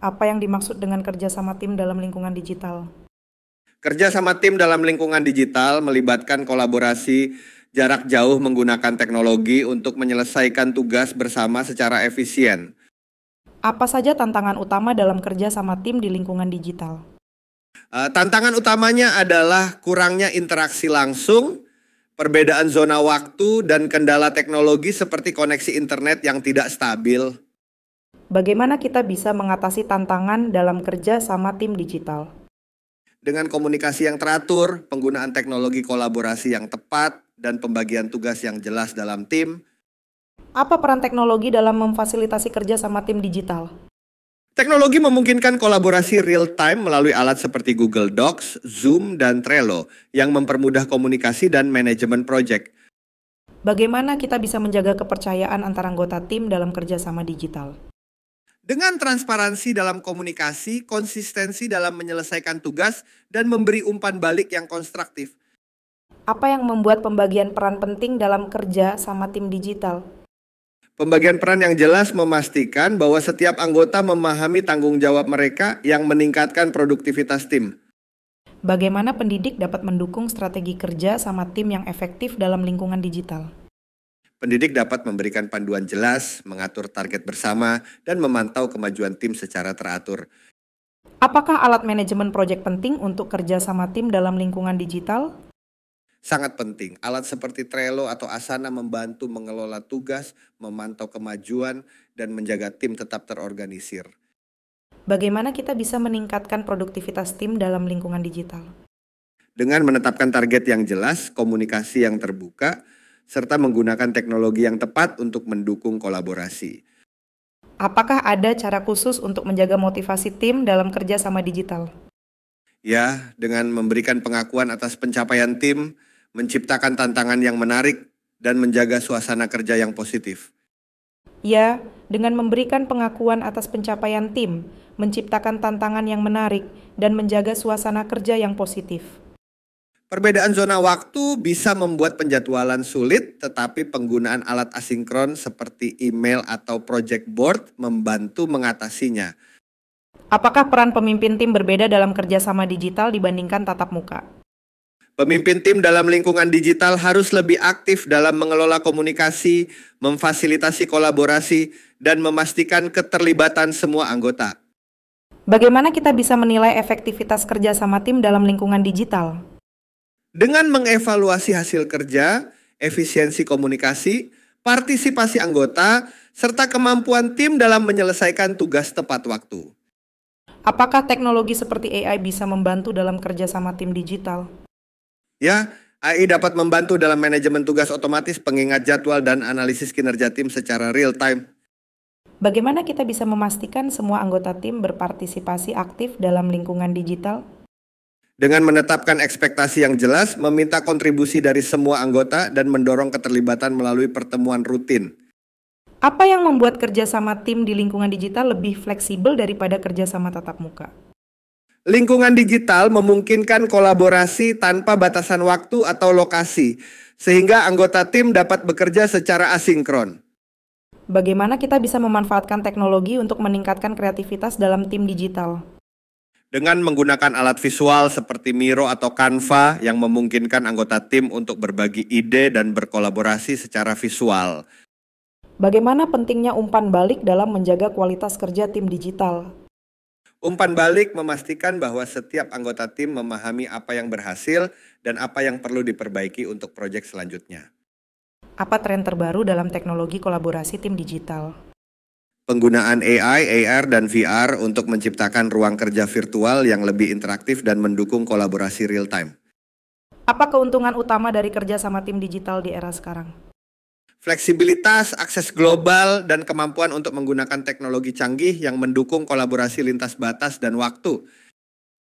apa yang dimaksud dengan kerja sama tim dalam lingkungan digital? Kerja sama tim dalam lingkungan digital melibatkan kolaborasi jarak jauh menggunakan teknologi untuk menyelesaikan tugas bersama secara efisien. Apa saja tantangan utama dalam kerja sama tim di lingkungan digital? Eh, tantangan utamanya adalah kurangnya interaksi langsung, perbedaan zona waktu, dan kendala teknologi seperti koneksi internet yang tidak stabil bagaimana kita bisa mengatasi tantangan dalam kerja sama tim digital. Dengan komunikasi yang teratur, penggunaan teknologi kolaborasi yang tepat, dan pembagian tugas yang jelas dalam tim. Apa peran teknologi dalam memfasilitasi kerja sama tim digital? Teknologi memungkinkan kolaborasi real time melalui alat seperti Google Docs, Zoom, dan Trello yang mempermudah komunikasi dan manajemen proyek. Bagaimana kita bisa menjaga kepercayaan antara anggota tim dalam kerja sama digital? Dengan transparansi dalam komunikasi, konsistensi dalam menyelesaikan tugas, dan memberi umpan balik yang konstruktif. Apa yang membuat pembagian peran penting dalam kerja sama tim digital? Pembagian peran yang jelas memastikan bahwa setiap anggota memahami tanggung jawab mereka yang meningkatkan produktivitas tim. Bagaimana pendidik dapat mendukung strategi kerja sama tim yang efektif dalam lingkungan digital? Pendidik dapat memberikan panduan jelas, mengatur target bersama, dan memantau kemajuan tim secara teratur. Apakah alat manajemen proyek penting untuk kerja sama tim dalam lingkungan digital? Sangat penting. Alat seperti Trello atau Asana membantu mengelola tugas, memantau kemajuan, dan menjaga tim tetap terorganisir. Bagaimana kita bisa meningkatkan produktivitas tim dalam lingkungan digital? Dengan menetapkan target yang jelas, komunikasi yang terbuka, serta menggunakan teknologi yang tepat untuk mendukung kolaborasi. Apakah ada cara khusus untuk menjaga motivasi tim dalam kerja sama digital? Ya, dengan memberikan pengakuan atas pencapaian tim, menciptakan tantangan yang menarik, dan menjaga suasana kerja yang positif. Ya, dengan memberikan pengakuan atas pencapaian tim, menciptakan tantangan yang menarik, dan menjaga suasana kerja yang positif. Perbedaan zona waktu bisa membuat penjadwalan sulit, tetapi penggunaan alat asinkron seperti email atau project board membantu mengatasinya. Apakah peran pemimpin tim berbeda dalam kerjasama digital dibandingkan tatap muka? Pemimpin tim dalam lingkungan digital harus lebih aktif dalam mengelola komunikasi, memfasilitasi kolaborasi, dan memastikan keterlibatan semua anggota. Bagaimana kita bisa menilai efektivitas kerjasama tim dalam lingkungan digital? Dengan mengevaluasi hasil kerja, efisiensi komunikasi, partisipasi anggota, serta kemampuan tim dalam menyelesaikan tugas tepat waktu. Apakah teknologi seperti AI bisa membantu dalam kerjasama tim digital? Ya, AI dapat membantu dalam manajemen tugas otomatis, pengingat jadwal, dan analisis kinerja tim secara real time. Bagaimana kita bisa memastikan semua anggota tim berpartisipasi aktif dalam lingkungan digital? dengan menetapkan ekspektasi yang jelas, meminta kontribusi dari semua anggota, dan mendorong keterlibatan melalui pertemuan rutin. Apa yang membuat kerjasama tim di lingkungan digital lebih fleksibel daripada kerjasama tatap muka? Lingkungan digital memungkinkan kolaborasi tanpa batasan waktu atau lokasi, sehingga anggota tim dapat bekerja secara asinkron. Bagaimana kita bisa memanfaatkan teknologi untuk meningkatkan kreativitas dalam tim digital? dengan menggunakan alat visual seperti Miro atau Canva yang memungkinkan anggota tim untuk berbagi ide dan berkolaborasi secara visual. Bagaimana pentingnya umpan balik dalam menjaga kualitas kerja tim digital? Umpan balik memastikan bahwa setiap anggota tim memahami apa yang berhasil dan apa yang perlu diperbaiki untuk proyek selanjutnya. Apa tren terbaru dalam teknologi kolaborasi tim digital? penggunaan AI, AR, dan VR untuk menciptakan ruang kerja virtual yang lebih interaktif dan mendukung kolaborasi real time. Apa keuntungan utama dari kerja sama tim digital di era sekarang? Fleksibilitas, akses global, dan kemampuan untuk menggunakan teknologi canggih yang mendukung kolaborasi lintas batas dan waktu